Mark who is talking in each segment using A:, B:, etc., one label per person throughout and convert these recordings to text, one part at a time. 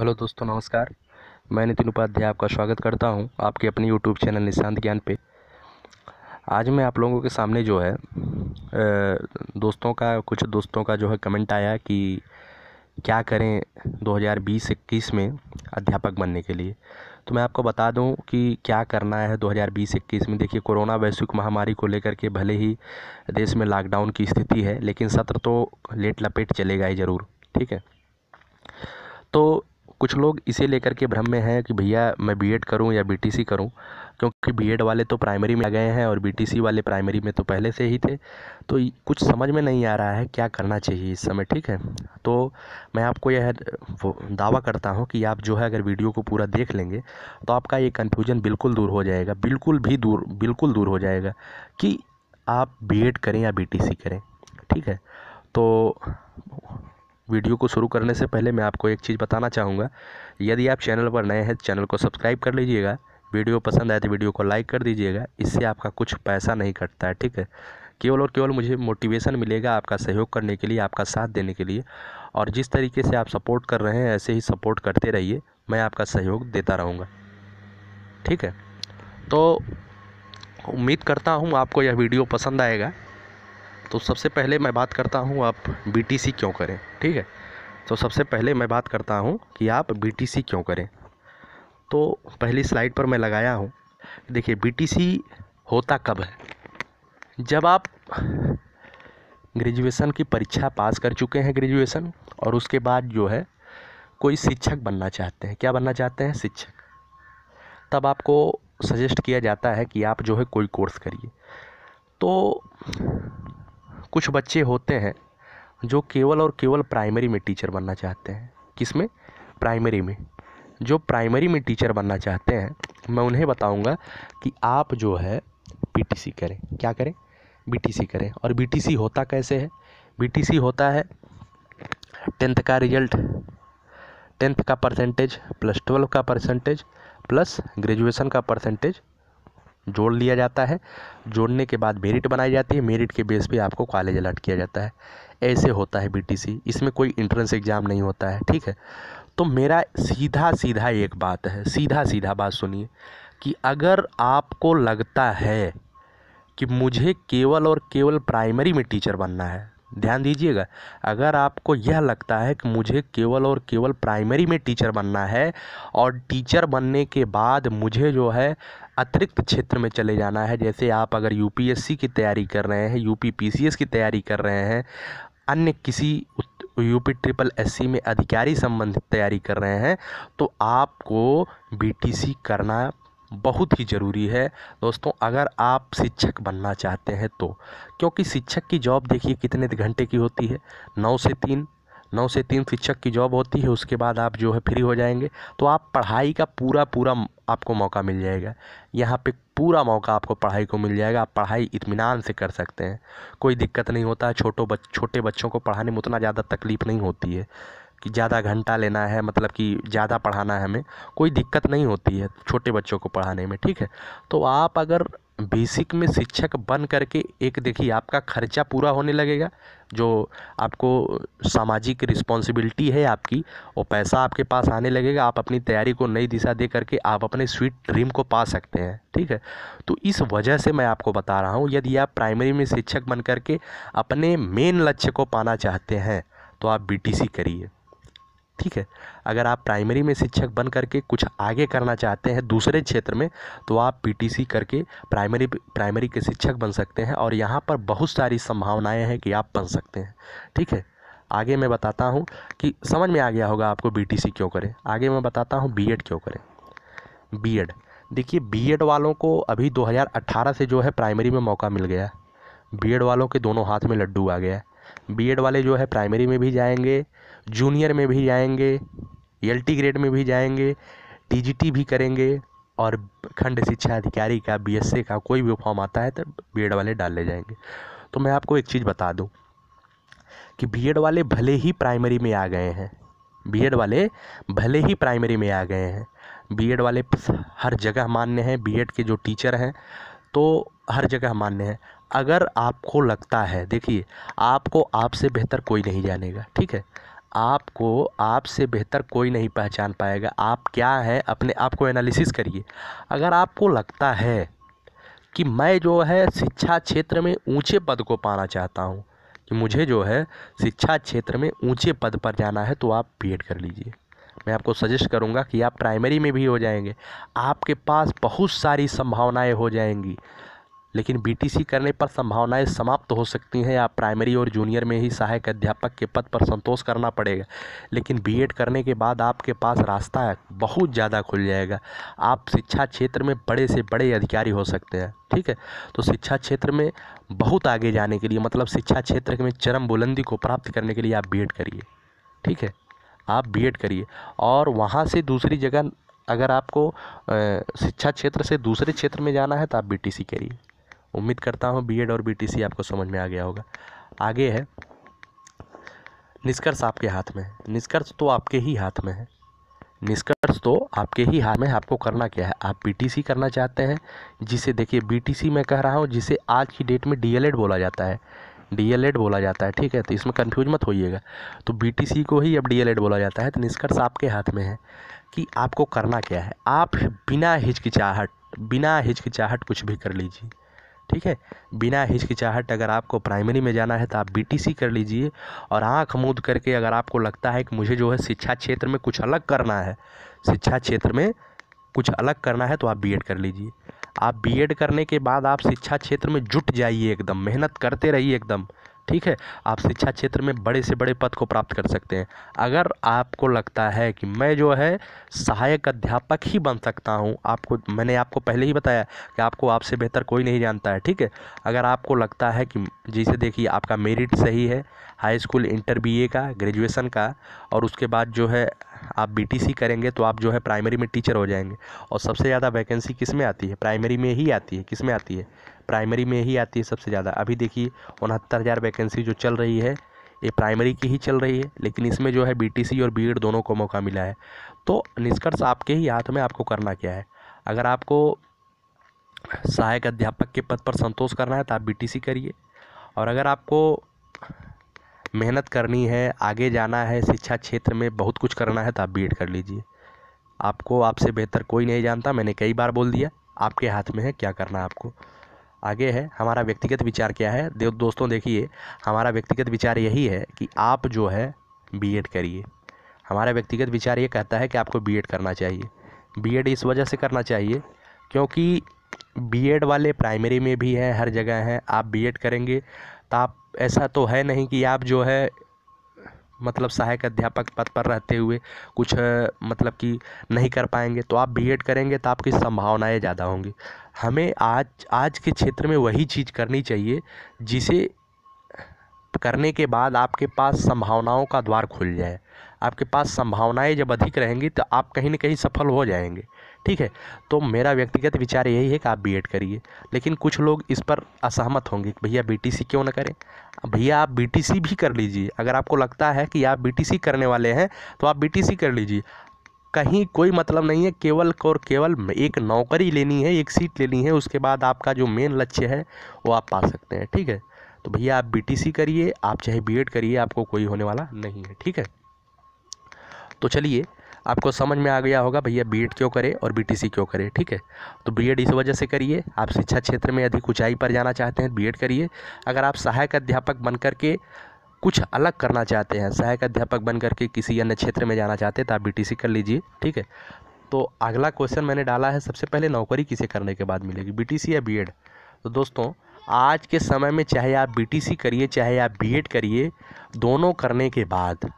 A: hello दोस्तों नमस्कार मैं नितिन उपाध्याय आपका स्वागत करता हूं आपके अपने यूट्यूब चैनल निशांत ज्ञान पे आज मैं आप लोगों के सामने जो है दोस्तों का कुछ दोस्तों का जो है कमेंट आया कि क्या करें 2020-21 में अध्यापक बनने के लिए तो मैं आपको बता दूं कि क्या करना है 2020-21 में देखिए कोरोना वैश्विक महामारी को लेकर के भले ही देश में लॉकडाउन की स्थिति है लेकिन सत्र तो लेट लपेट चलेगा ही ज़रूर ठीक है तो कुछ लोग इसे लेकर के भ्रम में हैं कि भैया मैं बीएड करूं या बीटीसी करूं क्योंकि बीएड वाले तो प्राइमरी में आ गए हैं और बीटीसी वाले प्राइमरी में तो पहले से ही थे तो कुछ समझ में नहीं आ रहा है क्या करना चाहिए इस समय ठीक है तो मैं आपको यह दावा करता हूँ कि आप जो है अगर वीडियो को पूरा देख लेंगे तो आपका ये कन्फ्यूज़न बिल्कुल दूर हो जाएगा बिल्कुल भी दूर बिल्कुल दूर हो जाएगा कि आप एड करें या सी करें ठीक है तो वीडियो को शुरू करने से पहले मैं आपको एक चीज़ बताना चाहूँगा यदि आप चैनल पर नए हैं चैनल को सब्सक्राइब कर लीजिएगा वीडियो पसंद आए तो वीडियो को लाइक कर दीजिएगा इससे आपका कुछ पैसा नहीं कटता है ठीक है केवल और केवल मुझे मोटिवेशन मिलेगा आपका सहयोग करने के लिए आपका साथ देने के लिए और जिस तरीके से आप सपोर्ट कर रहे हैं ऐसे ही सपोर्ट करते रहिए मैं आपका सहयोग देता रहूँगा ठीक है तो उम्मीद करता हूँ आपको यह वीडियो पसंद आएगा तो सबसे पहले मैं बात करता हूँ आप बी क्यों करें ठीक है तो सबसे पहले मैं बात करता हूँ कि आप बी क्यों करें तो पहली स्लाइड पर मैं लगाया हूँ देखिए बी होता कब है जब आप ग्रेजुएशन की परीक्षा पास कर चुके हैं ग्रेजुएशन और उसके बाद जो है कोई शिक्षक बनना चाहते हैं क्या बनना चाहते हैं शिक्षक तब आपको सजेस्ट किया जाता है कि आप जो है कोई कोर्स करिए तो कुछ बच्चे होते हैं जो केवल और केवल प्राइमरी में टीचर बनना चाहते हैं किस में प्राइमरी में जो प्राइमरी में टीचर बनना चाहते हैं मैं उन्हें बताऊंगा कि आप जो है बीटीसी करें क्या करें बीटीसी करें और बीटीसी होता कैसे है बीटीसी होता है टेंथ का रिजल्ट टेंथ का परसेंटेज प्लस ट्वेल्व का परसेंटेज प्लस ग्रेजुएशन का परसेंटेज जोड़ लिया जाता है जोड़ने के बाद मेरिट बनाई जाती है मेरिट के बेस पे आपको कॉलेज अलर्ट किया जाता है ऐसे होता है बीटीसी इसमें कोई इंट्रेंस एग्ज़ाम नहीं होता है ठीक है तो मेरा सीधा सीधा एक बात है सीधा सीधा बात सुनिए कि अगर आपको लगता है कि मुझे केवल और केवल प्राइमरी में टीचर बनना है ध्यान दीजिएगा अगर आपको यह लगता है कि मुझे केवल और केवल प्राइमरी में टीचर बनना है और टीचर बनने के बाद मुझे जो है अतिरिक्त क्षेत्र में चले जाना है जैसे आप अगर यू की तैयारी कर रहे हैं यू पीसीएस की तैयारी कर रहे हैं अन्य किसी यूपी ट्रिपल एस में अधिकारी संबंधित तैयारी कर रहे हैं तो आपको बीटीसी करना बहुत ही ज़रूरी है दोस्तों अगर आप शिक्षक बनना चाहते हैं तो क्योंकि शिक्षक की जॉब देखिए कितने घंटे की होती है नौ से तीन नौ से तीन शिक्षक की जॉब होती है उसके बाद आप जो है फ्री हो जाएंगे तो आप पढ़ाई का पूरा पूरा आपको मौका मिल जाएगा यहाँ पे पूरा मौका आपको पढ़ाई को मिल जाएगा आप पढ़ाई इतमान से कर सकते हैं कोई दिक्कत नहीं होता है छोटो बच छोटे बच्चों को पढ़ाने में उतना ज़्यादा तकलीफ़ नहीं होती है कि ज़्यादा घंटा लेना है मतलब कि ज़्यादा पढ़ाना है हमें कोई दिक्कत नहीं होती है छोटे बच्चों को पढ़ाने में ठीक है तो आप अगर बेसिक में शिक्षक बन करके एक देखिए आपका खर्चा पूरा होने लगेगा जो आपको सामाजिक रिस्पॉन्सिबिलिटी है आपकी वो पैसा आपके पास आने लगेगा आप अपनी तैयारी को नई दिशा दे करके आप अपने स्वीट ड्रीम को पा सकते हैं ठीक है तो इस वजह से मैं आपको बता रहा हूँ यदि आप प्राइमरी में शिक्षक बन करके अपने मेन लक्ष्य को पाना चाहते हैं तो आप बी करिए ठीक है अगर आप प्राइमरी में शिक्षक बन करके कुछ आगे करना चाहते हैं दूसरे क्षेत्र में तो आप पीटीसी करके प्राइमरी प्राइमरी के शिक्षक बन सकते हैं और यहाँ पर बहुत सारी संभावनाएं हैं कि आप बन सकते हैं ठीक है आगे मैं बताता हूँ कि समझ में आ गया होगा आपको बीटीसी क्यों करें आगे मैं बताता हूँ बीएड क्यों करें बीएड देखिए बीएड वालों को अभी 2018 से जो है प्राइमरी में मौका मिल गया बीएड वालों के दोनों हाथ में लड्डू आ गया बीएड वाले जो है प्राइमरी में भी जाएंगे जूनियर में भी जाएंगे एल ग्रेड में भी जाएंगे टी भी करेंगे और खंड शिक्षा अधिकारी का बी का कोई भी फॉर्म आता है तो बी वाले डाले जाएंगे तो मैं आपको एक चीज़ बता दूँ कि बी वाले भले ही प्राइमरी में आ गए हैं बी वाले भले ही प्राइमरी में आ गए हैं बी वाले हर जगह मान्य हैं बी के जो टीचर हैं तो हर जगह मान्य हैं अगर आपको लगता है देखिए आपको आपसे बेहतर कोई नहीं जानेगा ठीक है आपको आपसे बेहतर कोई नहीं पहचान पाएगा आप क्या है अपने आप को एनालिसिस करिए अगर आपको लगता है कि मैं जो है शिक्षा क्षेत्र में ऊंचे पद को पाना चाहता हूँ कि मुझे जो है शिक्षा क्षेत्र में ऊंचे पद पर जाना है तो आप बी कर लीजिए मैं आपको सजेस्ट करूँगा कि आप प्राइमरी में भी हो जाएंगे आपके पास बहुत सारी संभावनाएं हो जाएंगी लेकिन बीटीसी करने पर संभावनाएं समाप्त हो सकती हैं या प्राइमरी और जूनियर में ही सहायक अध्यापक के पद पर संतोष करना पड़ेगा लेकिन बीएड करने के बाद आपके पास रास्ता है बहुत ज़्यादा खुल जाएगा आप शिक्षा क्षेत्र में बड़े से बड़े अधिकारी हो सकते हैं ठीक है तो शिक्षा क्षेत्र में बहुत आगे जाने के लिए मतलब शिक्षा क्षेत्र में चरम बुलंदी को प्राप्त करने के लिए आप बी करिए ठीक है आप बी करिए और वहाँ से दूसरी जगह अगर आपको शिक्षा क्षेत्र से दूसरे क्षेत्र में जाना है तो आप बी करिए उम्मीद करता हूँ बीएड और बीटीसी आपको समझ में आ गया होगा आगे है निष्कर्ष आपके हाथ में है निष्कर्ष तो आपके ही हाथ में है निष्कर्ष तो आपके ही हाथ में आपको करना क्या है आप बीटीसी करना चाहते हैं जिसे देखिए बीटीसी मैं कह रहा हूँ जिसे आज की डेट में डीएलएड बोला जाता है डीएलएड बोला जाता है ठीक है तो इसमें कन्फ्यूज मत होइएगा तो बीटीसी को ही अब डीएलएड बोला जाता है तो निष्कर्ष आपके हाथ में है कि आपको करना क्या है आप बिना हिचकिचाहट बिना हिचकिचाहट कुछ भी कर लीजिए ठीक है बिना हिचकिचाहट अगर आपको प्राइमरी में जाना है तो आप बीटीसी कर लीजिए और आँख मूद करके अगर आपको लगता है कि मुझे जो है शिक्षा क्षेत्र में कुछ अलग करना है शिक्षा क्षेत्र में कुछ अलग करना है तो आप बीएड कर लीजिए आप बीएड करने के बाद आप शिक्षा क्षेत्र में जुट जाइए एकदम मेहनत करते रहिए एकदम ठीक है आप शिक्षा क्षेत्र में बड़े से बड़े पद को प्राप्त कर सकते हैं अगर आपको लगता है कि मैं जो है सहायक अध्यापक ही बन सकता हूँ आपको मैंने आपको पहले ही बताया कि आपको आपसे बेहतर कोई नहीं जानता है ठीक है अगर आपको लगता है कि जैसे देखिए आपका मेरिट सही है हाई स्कूल इंटर बी का ग्रेजुएसन का और उसके बाद जो है आप बीटीसी करेंगे तो आप जो है प्राइमरी में टीचर हो जाएंगे और सबसे ज़्यादा वैकेंसी किस में आती है प्राइमरी में ही आती है किस में आती है प्राइमरी में ही आती है सबसे ज़्यादा अभी देखिए उनहत्तर हज़ार वैकेंसी जो चल रही है ये प्राइमरी की ही चल रही है लेकिन इसमें जो है बीटीसी और बीएड दोनों को मौका मिला है तो निष्कर्ष आपके ही हाथ में आपको करना क्या है अगर आपको सहायक अध्यापक के पद पर संतोष करना है तो आप बीटीसी करिए और अगर आपको मेहनत करनी है आगे जाना है शिक्षा क्षेत्र में बहुत कुछ करना है तो आप बी कर लीजिए आपको आपसे बेहतर कोई नहीं जानता मैंने कई बार बोल दिया आपके हाथ में है क्या करना है आपको आगे है हमारा व्यक्तिगत विचार क्या है दे, दोस्तों देखिए हमारा व्यक्तिगत विचार यही है कि आप जो है एड करिए हमारा व्यक्तिगत विचार ये कहता है कि आपको एड करना चाहिए एड इस वजह से करना चाहिए क्योंकि एड वाले प्राइमरी में भी हैं हर जगह हैं आप एड करेंगे तो आप ऐसा तो है नहीं कि आप जो है मतलब सहायक अध्यापक पद पर रहते हुए कुछ मतलब कि नहीं कर पाएंगे तो आप बीएड करेंगे तो आपकी संभावनाएं ज़्यादा होंगी हमें आज आज के क्षेत्र में वही चीज़ करनी चाहिए जिसे करने के बाद आपके पास संभावनाओं का द्वार खुल जाए आपके पास संभावनाएं जब अधिक रहेंगी तो आप कहीं ना कहीं सफल हो जाएंगे ठीक है तो मेरा व्यक्तिगत विचार यही है कि आप बीएड करिए लेकिन कुछ लोग इस पर असहमत होंगे भैया बीटीसी क्यों ना करें भैया आप बीटीसी भी कर लीजिए अगर आपको लगता है कि आप बीटीसी करने वाले हैं तो आप बीटीसी कर लीजिए कहीं कोई मतलब नहीं है केवल और केवल एक नौकरी लेनी है एक सीट लेनी है उसके बाद आपका जो मेन लक्ष्य है वो आप पा सकते हैं ठीक है तो भैया आप बीटीसी करिए आप चाहे बीएड करिए आपको कोई होने वाला नहीं है ठीक है तो चलिए आपको समझ में आ गया होगा भैया बी क्यों करें और बी क्यों करें ठीक है तो बी इस वजह से करिए आप शिक्षा क्षेत्र में अधिक ऊँचाई पर जाना चाहते हैं बी करिए अगर आप सहायक अध्यापक बन करके कुछ अलग करना चाहते हैं सहायक अध्यापक बन करके किसी अन्य क्षेत्र में जाना चाहते हैं तो आप बी कर लीजिए ठीक है तो अगला क्वेश्चन मैंने डाला है सबसे पहले नौकरी किसे करने के बाद मिलेगी बीटीसी या बी तो दोस्तों आज के समय में चाहे आप बी करिए चाहे आप बी करिए दोनों करने के बाद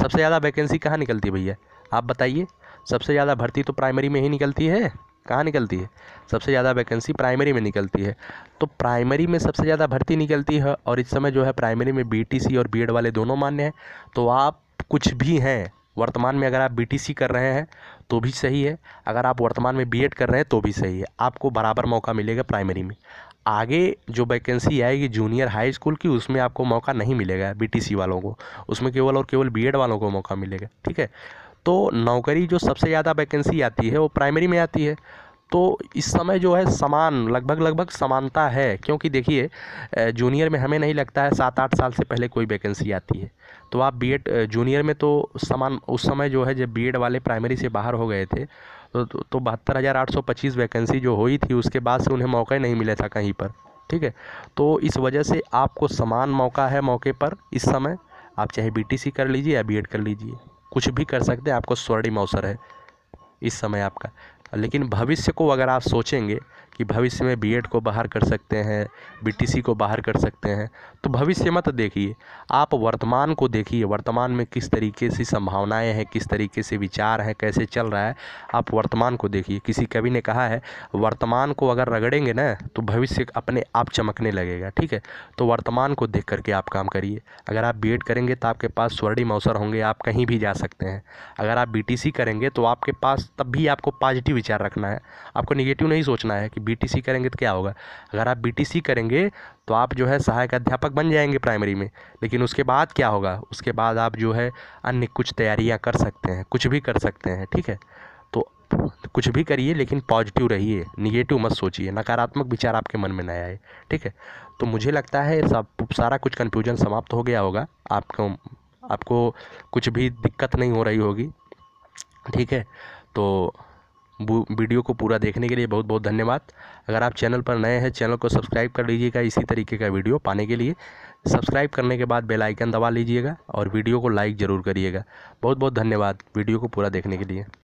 A: सबसे ज़्यादा वैकेंसी कहाँ निकलती है भैया आप बताइए सबसे ज़्यादा भर्ती तो प्राइमरी में ही निकलती है कहाँ निकलती है सबसे ज़्यादा वैकेंसी प्राइमरी में निकलती है तो प्राइमरी में सबसे ज़्यादा भर्ती निकलती है और इस समय जो है प्राइमरी में बीटीसी और बीएड वाले दोनों मान्य हैं तो आप कुछ भी हैं वर्तमान में अगर आप बीटीसी कर रहे हैं तो भी सही है अगर आप वर्तमान में बीएड कर रहे हैं तो भी सही है आपको बराबर मौका मिलेगा प्राइमरी में आगे जो वैकेंसी आएगी जूनियर हाई स्कूल की उसमें आपको मौका नहीं मिलेगा बीटीसी वालों को उसमें केवल और केवल बीएड वालों को मौका मिलेगा ठीक है तो नौकरी जो सबसे ज़्यादा वैकेंसी आती है वो प्राइमरी में आती है तो इस समय जो है समान लगभग लगभग समानता है क्योंकि देखिए जूनियर में हमें नहीं लगता है सात आठ साल से पहले कोई वैकेंसी आती है तो आप बीएड जूनियर में तो समान उस समय जो है जब बीएड वाले प्राइमरी से बाहर हो गए थे तो, तो, तो बहत्तर हज़ार आठ सौ पच्चीस वैकेंसी जो हुई थी उसके बाद से उन्हें मौका ही नहीं मिला था कहीं पर ठीक है तो इस वजह से आपको समान मौका है मौके पर इस समय आप चाहे बीटीसी कर लीजिए या बीएड कर लीजिए कुछ भी कर सकते हैं आपको स्वर्णिम अवसर है इस समय आपका लेकिन भविष्य को अगर आप सोचेंगे कि भविष्य में बीएड को बाहर कर सकते हैं बीटीसी को बाहर कर सकते हैं तो भविष्य मत देखिए आप वर्तमान को देखिए वर्तमान में किस तरीके से संभावनाएं हैं किस तरीके से विचार हैं कैसे चल रहा है आप वर्तमान को देखिए किसी कवि ने कहा है वर्तमान को अगर रगड़ेंगे ना तो भविष्य अपने आप चमकने लगेगा ठीक है तो वर्तमान को देख करके आप काम करिए अगर आप बी करेंगे तो आपके पास स्वर्णिम अवसर होंगे आप कहीं भी जा सकते हैं अगर आप बी करेंगे तो आपके पास तब भी आपको पॉजिटिव विचार रखना है आपको निगेटिव नहीं सोचना है कि बी करेंगे तो क्या होगा अगर आप बी करेंगे तो आप जो है सहायक अध्यापक बन जाएंगे प्राइमरी में लेकिन उसके बाद क्या होगा उसके बाद आप जो है अन्य कुछ तैयारियाँ कर सकते हैं कुछ भी कर सकते हैं ठीक है तो कुछ भी करिए लेकिन पॉजिटिव रहिए निगेटिव मत सोचिए नकारात्मक विचार आपके मन में ना आए ठीक है तो मुझे लगता है सब सारा कुछ कन्फ्यूजन समाप्त हो गया होगा आपको आपको कुछ भी दिक्कत नहीं हो रही होगी ठीक है तो वीडियो को पूरा देखने के लिए बहुत बहुत धन्यवाद अगर आप चैनल पर नए हैं चैनल को सब्सक्राइब कर लीजिएगा इसी तरीके का वीडियो पाने के लिए सब्सक्राइब करने के बाद बेल आइकन दबा लीजिएगा और वीडियो को लाइक ज़रूर करिएगा बहुत बहुत धन्यवाद वीडियो को पूरा देखने के लिए